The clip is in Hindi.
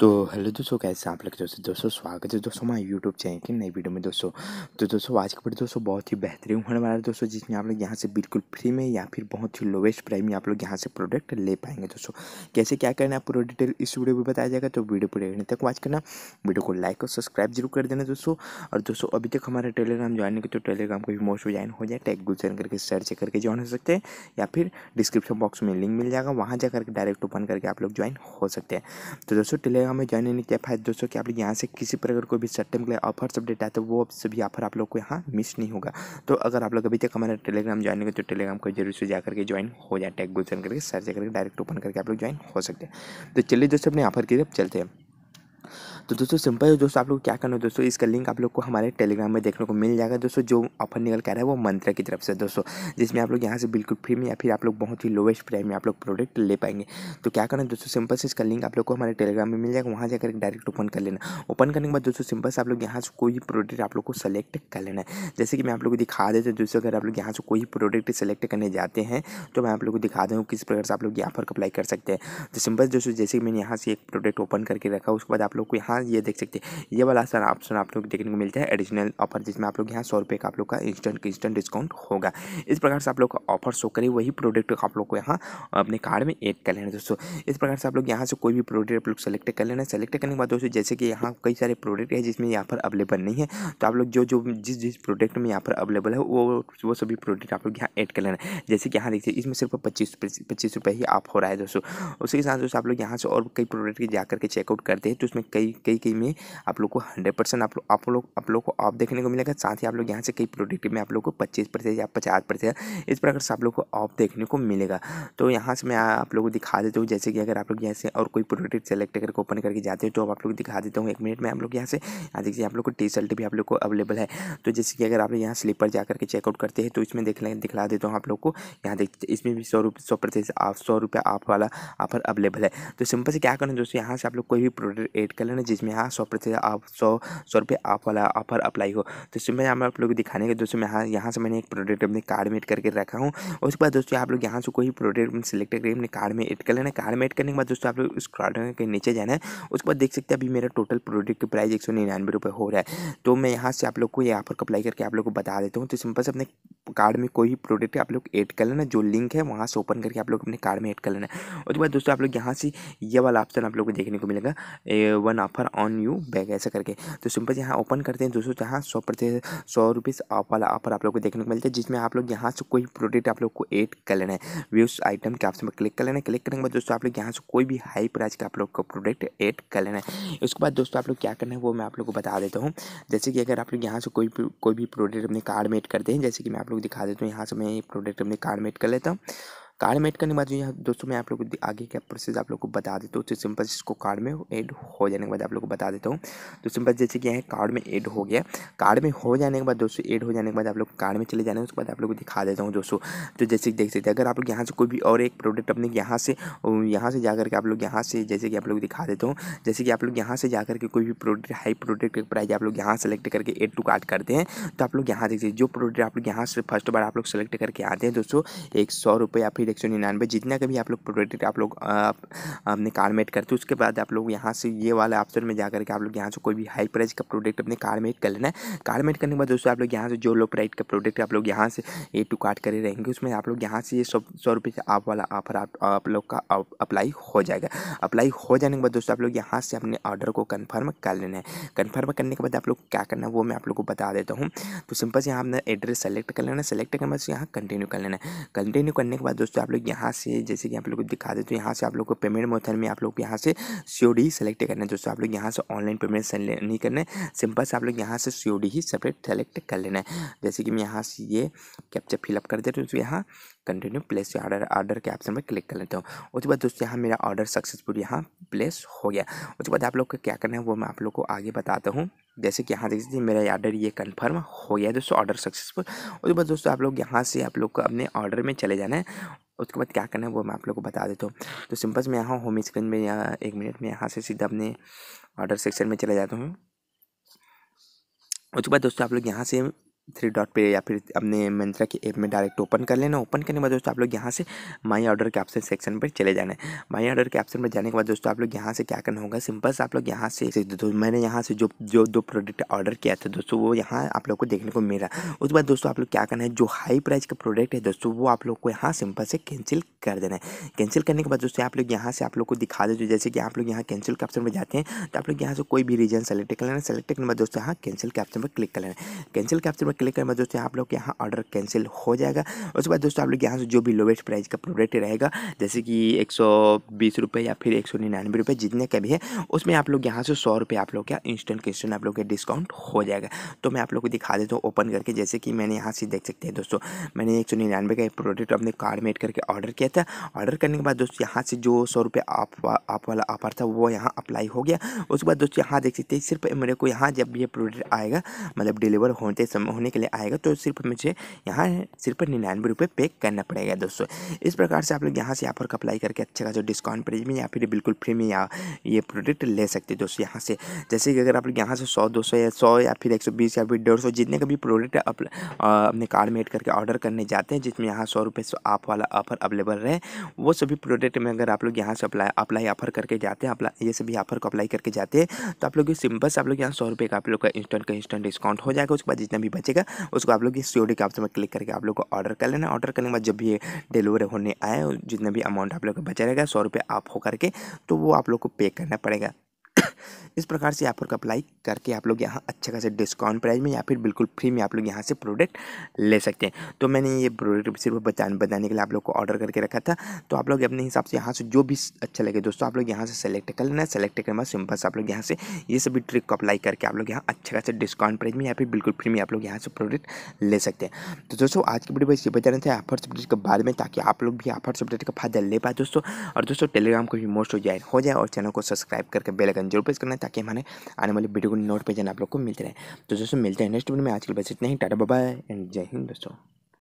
तो हेलो दोस्तों कैसे आप लोग दोस्तों दोस्तों स्वागत है दोस्तों हमारे यूट्यूब चैनल की नई वीडियो में दोस्तों तो दोस्तों आज के वीडियो दोस्तों बहुत ही बेहतरीन होने वाला है दोस्तों जिसमें आप लोग यहाँ से बिल्कुल फ्री में या फिर बहुत ही लोवेस्ट प्राइस में आप लोग यहाँ से प्रोडक्ट ले पाएंगे दोस्तों कैसे क्या करना है पूरा डिटेल इस वीडियो में बताया जाएगा तो वीडियो पूरे रहने तक वॉच करना वीडियो को लाइक और सब्सक्राइब जरूर कर देना दोस्तों और दोस्तों अभी तक हमारा टेलीग्राम ज्वाइन नहीं किया तो टेलीग्राम को भी मोस्ट ज्वाइन हो जाए टैग गुजर करके सर्च करके ज्वाइन हो सकते हैं या फिर डिस्क्रिप्शन बॉक्स में लिंक मिल जाएगा वहाँ जा करके डायरेक्ट ओपन करके आप लोग ज्वाइन हो सकते हैं तो दोस्तों टेलीग्राम हमें ज्वाइन नहीं किया फायदा दोस्तों कि आप लोग यहाँ से किसी प्रकार कोई भी सट्टे के लिए ऑफर अपडेट आए तो वो सभी ऑफर आप लोग को यहाँ मिस नहीं होगा तो अगर आप लोग अभी तक हमारा टेलीग्राम ज्वाइन नहीं तो टेलीग्राम को जरूर से जा करके ज्वाइन हो जाए टैग गुजन करके सर्च करके डायरेक्ट ओपन करके आप लोग ज्वाइन हो सकते हैं तो चलिए दोस्तों अपने ऑफर की तरफ चलते हैं तो दोस्तों सिंपल है दोस्तों आप लोग क्या करना है दोस्तों इसका लिंक आप लोग को हमारे टेलीग्राम में देखने को मिल जाएगा दोस्तों जो ऑफर निकल कर रहा है वो मंत्रा की तरफ से दोस्तों जिसमें आप लोग यहाँ से बिल्कुल फ्री में या फिर आप लोग बहुत ही लोवेस्ट प्राइस में आप लोग प्रोडक्ट ले पाएंगे तो क्या करना है दोस्तों सिंपल से इसका लिंक आप लोग को हमारे टेलीग्राम में मिल जाएगा वहाँ जाकर डायरेक्ट ओपन कर लेना ओपन करने के बाद दोस्तों सिंपल से आप लोग यहाँ से कोई भी प्रोडक्ट आप लोग को सेलेक्ट कर लेना है जैसे कि मैं आप लोग को दिखा देते हूँ दोस्तों अगर आप लोग यहाँ से कोई प्रोडक्ट सेलेक्ट करने जाते हैं तो मैं आप लोग को दिखा दूँ किस प्रकार से आप लोग यहाँ पर अप्लाई कर सकते हैं तो सिंपल दोस्तों जैसे कि मैंने यहाँ से एक प्रोडक्ट ओपन करके रखा उसके बाद आप लोग को यहाँ हाँ ये देख सकते हैं ये वाला सर ऑप्शन आप लोग देखने को मिलता है एडिशनल ऑफर जिसमें आप लोग यहाँ सौ रुपये का आप लोग का इंस्टेंट इंस्टेंट डिस्काउंट होगा इस प्रकार से आप लोग ऑफर शो करें वही प्रोडक्ट आप लोग को यहाँ अपने कार्ड में एड कर लेना दोस्तों इस प्रकार से आप लोग यहाँ से कोई भी प्रोडक्ट आप लोग सेलेक्ट कर लेना सेलेक्ट करने के बाद दोस्तों जैसे कि यहाँ कई सारे प्रोडक्ट है जिसमें यहाँ पर अवेलेबल नहीं है तो आप लोग जो जो जिस जिस प्रोडक्ट में यहाँ पर अवेलेबल है वो वो सभी प्रोडक्ट आप लोग यहाँ ऐड कर लेना जैसे कि यहाँ देखिए इसमें सिर्फ पच्चीस पच्चीस रुपये ही आप हो रहा है दोस्तों उसी के साथ दोस्तों आप लोग यहाँ से और कई प्रोडक्ट जाकर के चेकआउट करते हैं तो उसमें कई कई कई में आप लोग को हंड्रेड परसेंट आप लोग आप लोग आप लोग को ऑफ देखने को मिलेगा साथ ही आप लोग यहाँ से कई प्रोडक्ट में आप लोग को पच्चीस परसेंट या पचास परसेंट इस प्रकार से आप लोग को ऑफ देखने को मिलेगा तो यहाँ से मैं आप लोग को दिखा देता हूँ जैसे कि अगर आप लोग यहाँ से और कोई प्रोडक्ट सेलेक्ट करके ओपन करके जाते हो तो आप लोग दिखा देता हूँ एक मिनट में आप लोग यहाँ से यहाँ देखिए आप लोग को टी शर्ट भी आप लोग को अवेलेबल है तो जैसे कि अगर आप लोग यहाँ स्लीपर जा करके चेकआउट करते हैं तो इसमें देख दिखला देता हूँ आप लोग को यहाँ देख इसमें भी सौ रुपये सौ प्रतिशत आप सौ रुपये आप वाला ऑफर अवेलेबल है तो सिंपल से क्या करना दोस्तों यहाँ से आप लोग कोई भी प्रोडक्ट एड कर लेना जिसमें यहाँ सौ प्रतिशत आप सौ सौ रुपये आप वाला ऑफर अप्लाई हो तो इसमें मैं आप लोग को दिखाने के दोस्तों मैं यहाँ यहाँ से मैंने एक प्रोडक्ट अपने कार्ड में एड करके रखा हूँ उसके बाद दोस्तों आप लोग यहाँ से कोई प्रोडक्ट अपने सेलेक्ट करके अपने कार्ड में एड कर लेना कार्ड में एड करने के बाद दोस्तों आप लोग उस कार्ड के नीचे जाना है उसके बाद देख सकते हैं अभी मेरा टोटल प्रोडक्ट की प्राइस एक सौ निन्यानवे रुपये हो रहा है तो मैं यहाँ से आप लोग को ये ऑफर अप्लाई करके आप लोग को बता देता हूँ तो सिंपल से अपने कार्ड में कोई प्रोडक्ट आप लोग ऐड कर लेना जो लिंक है वहाँ से ओपन करके आप लोग अपने कार्ड में ऐड कर लेना उसके बाद दोस्तों आप लोग यहाँ से ये वाला ऑप्शन आप लोग को देखने को मिलेगा one offer offer on you bag ऐसा करके तो सिंपल यहाँ ओपन करते हैं दोस्तों जहाँ सौ प्रतिशत सौ रुपीज़ ऑफ वाला ऑफर आप लोग को देखने को मिलता है जिसमें आप लोग यहाँ से कोई प्रोडक्ट आप लोग को एड कर लेना है व्यूज आइटम के ऑप्शन पर क्लिक कर लेना है क्लिक करने के बाद दोस्तों आप लोग यहाँ से कोई भी हाई प्राइस का आप लोग को प्रोडक्ट एड कर लेना है उसके बाद दोस्तों आप लोग क्या करना है वो मैं आप लोग को बता देता हूँ जैसे कि अगर आप लोग यहाँ से कोई कोई भी प्रोडक्ट अपने कार्ड में एड करते हैं जैसे कि मैं आप लोग दिखा देता हूँ यहाँ से मैं ये प्रोडक्ट अपने कार्ड में एड कर लेता हूँ कार्ड में ऐड करने के बाद जो यहाँ दोस्तों मैं आप लोग को आगे का प्रोसेस आप लोग को बता देता हूँ तो सिंपल इसको कार्ड में ऐड हो जाने के बाद आप लोग को बता देता हूँ तो सिंपल जैसे कि यहाँ कार्ड में ऐड हो गया कार्ड में हो जाने के बाद दोस्तों ऐड हो जाने के बाद आप लोग कार्ड में चले जाने उसके बाद आप लोग को दिखा देता हूँ दोस्तों तो जैसे कि देख सकते हैं अगर आप लोग यहाँ से कोई भी और एक प्रोडक्ट अपने यहाँ से यहाँ से जा करके आप लोग यहाँ से जैसे कि आप लोग दिखा देता हूँ जैसे कि आप लोग यहाँ से जा के कोई भी प्रोडक्ट हाई प्रोडक्ट का प्राइस आप लोग यहाँ सेलेक्ट करके एड टू कार्ड करते हैं तो आप लोग यहाँ देख सकते जो प्रोडक्ट आप लोग यहाँ से फर्स्ट बार आप लोग सेलेक्ट करके आते हैं दोस्तों एक सौ रुपये या फिर फिर एक सौ निन्यानवे जितना का भी आप लोग प्रोडक्ट आप लोग अपने कारमेट करते उसके बाद आप लोग यहाँ से ये वाला ऑप्शन में जाकर के आप लोग यहाँ से कोई भी हाई प्राइस का प्रोडक्ट अपने कारमेट कर लेना है कारमेट करने के बाद दोस्तों आप लोग यहाँ से जो लो प्राइस का प्रोडक्ट आप लोग यहाँ से ए टू कार्ट करे रहेंगे उसमें आप लोग यहाँ से ये सौ सौ रुपये से आप वाला ऑफर आप लोग का अप्लाई हो जाएगा अप्लाई हो जाने के बाद दोस्तों आप लोग यहाँ से अपने ऑर्डर को कन्फर्म कर लेना है कन्फर्म करने के बाद आप लोग क्या करना है वो मैं आप लोग को बता देता हूँ तो सिंपल से यहाँ अपना एड्रेस सेलेक्ट कर लेना है सेलेक्ट करने के बाद यहाँ कंटिन्यू कर लेना है कंटिन्यू करने के बाद दोस्तों तो आप लोग यहाँ से जैसे कि आप लोग को दिखा दे तो यहाँ से आप लोग को पेमेंट मोथन में आप लोग यहाँ से सी ही सेलेक्ट करना है दोस्तों आप लोग यहाँ से ऑनलाइन पेमेंट नहीं करना है सिंपल से आप लोग यहाँ से सी ही सेपरेट सेलेक्ट कर लेना है जैसे कि मैं यहाँ से ये कैप्चर फिलअप कर देता हूँ तो यहाँ कंटिन्यू प्लेस ऑर्डर ऑर्डर के ऑप्शन पर क्लिक कर लेता हूँ उसके बाद दोस्तों यहाँ मेरा ऑर्डर सक्सेसफुल यहाँ प्लेस हो गया उसके बाद आप लोग को क्या करना है वो मैं आप लोग को आगे बताता हूँ जैसे कि यहाँ देख सकते हैं मेरा ऑर्डर ये कंफर्म हो गया दोस्तों ऑर्डर सक्सेसफुल उसके बाद दोस्तों आप लोग यहाँ से आप लोग को अपने ऑर्डर में चले जाना है उसके बाद क्या करना है वो मैं आप लोग को बता देता हूँ तो सिंपल मैं यहाँ होम स्क्रीन में या एक मिनट में यहाँ से सीधा अपने ऑर्डर सेक्शन में चला जाता हूँ उसके बाद दोस्तों आप लोग यहाँ से थ्री डॉट पे या फिर अपने मंत्रा के ऐप में डायरेक्ट ओपन कर लेना ओपन करने के बाद दोस्तों आप लोग यहाँ से माई ऑर्डर के ऑप्शन सेक्शन पर चले जाना है माई ऑर्डर के ऑप्शन पर जाने के बाद दोस्तों आप लोग यहाँ से क्या करना होगा सिंपल से आप लोग यहाँ से दो मैंने यहाँ से जो जो दो प्रोडक्ट ऑर्डर किया था दोस्तों वो यहाँ आप लोग को देखने को मिला उसके बाद दोस्तों आप लोग क्या करना है जो हाई प्राइस का प्रोडक्ट है दोस्तों वो आप लोग को यहाँ सिंपल से कैंसिल कर देना है कैंसिल करने के बाद दोस्तों आप लोग यहाँ से आप लोग को दिखा देते जैसे कि आप लोग यहाँ कैंसिल के ऑप्शन पर जाते हैं तो आप लोग यहाँ से कोई भी रीजन सेलेक्ट कर लेना सेलेक्ट करने के बाद दोस्तों यहाँ कैंसिल के ऑप्शन पर क्लिक कर लेना कैंसिल के ऑप्शन पर क्लिक बाद दोस्तों आप लोग यहाँ ऑर्डर कैंसिल हो जाएगा उसके बाद दोस्तों आप लोग यहाँ से जो भी लोवेस्ट प्राइस का प्रोडक्ट रहेगा जैसे कि एक या फिर एक सौ जितने का भी है उसमें आप लोग यहाँ से सौ रुपये आप लोग क्या इंस्टेंट के आप लोग के डिस्काउंट हो जाएगा तो मैं आप लोग को दिखा देता हूँ ओपन करके जैसे कि मैंने यहाँ से देख सकते हैं दोस्तों मैंने एक सौ निन्यानवे का एक प्रोडक्ट अपने कार्ड में एड करके ऑर्डर किया था ऑर्डर करने के बाद दोस्तों यहाँ से जो सौ रुपये आप वाला ऑफर था वो यहाँ अप्लाई हो गया उसके बाद दोस्तों यहाँ देख सकते हैं सिर्फ मेरे को यहाँ जब ये प्रोडक्ट आएगा मतलब डिलीवर होते समय करने के लिए आएगा तो सिर्फ मुझे यहाँ सिर्फ निन्यानवे रुपये पे करना पड़ेगा दोस्तों इस प्रकार से आप लोग यहाँ से यहाँ पर अप्लाई करके अच्छे खासा डिस्काउंट प्राइस में या फिर बिल्कुल फ्री में ये प्रोडक्ट ले सकते हैं दोस्तों यहाँ से जैसे कि अगर आप लोग यहाँ से सौ दो या सौ या फिर एक या फिर डेढ़ जितने का भी प्रोडक्ट अपने कार्ड में एड करके ऑर्डर करने जाते हैं जिसमें यहाँ सौ रुपये से आप वाला ऑफर अवेलेबल रहे वो सभी प्रोडक्ट में अगर आप लोग यहाँ से अप्लाई अप्लाई ऑफर करके जाते हैं ये सभी ऑफर को अप्लाई करके जाते हैं तो आप लोग सिंपल से आप लोग यहाँ सौ रुपये का आप लोग का इंस्टेंट का इंस्टेंट डिस्काउंट हो जाएगा उसके बाद जितना भी बचेगा है उसको आप लोग इस सी के ऑप्शन में क्लिक करके आप लोग को ऑर्डर कर लेना ऑर्डर करने के बाद जब भी ये डिलीवर होने आए जितना भी अमाउंट आप लोग का बचा रहेगा सौ रुपये आप हो करके तो वो आप लोग को पे करना पड़ेगा इस प्रकार से आप लोग अप्लाई करके आप लोग यहाँ अच्छे खासे डिस्काउंट प्राइस में या फिर बिल्कुल फ्री में आप लोग यहाँ से प्रोडक्ट ले सकते हैं तो मैंने ये प्रोडक्ट सिर्फ बताने बताने के लिए आप लोग को ऑर्डर करके रखा था तो आप लोग अपने हिसाब से यहाँ से जो भी अच्छा लगे दोस्तों आप लोग यहाँ से सेलेक्ट कर लेना सेलेक्ट करना सिंपल से आप लोग यहाँ से ये सभी ट्रिक को अप्लाई करके आप लोग यहाँ अच्छे खासे डिस्काउंट प्राइस में या फिर बिल्कुल फ्री में आप लोग यहाँ से प्रोडक्ट ले सकते हैं तो दोस्तों आज की वीडियो बस ये बताना था ऑफर सब्जेक्ट के बारे में ताकि आप लोग भी ऑफर सब्जेक्ट का फायदा ले पाए दोस्तों और दोस्तों टेलीग्राम को भी मोस्ट हो जाए हो जाए और चैनल को सब्सक्राइब करके बेल बटन जरूर प्रेस करना है ताकि हमारे आने वाली वीडियो को नोटिफिकेशन आप लोग को मिलते रहे तो दोस्तों मिलते हैं नेक्स्ट वीडियो में आज के बस इतना ही टाटा बाबा एंड जय हिंद दोस्तों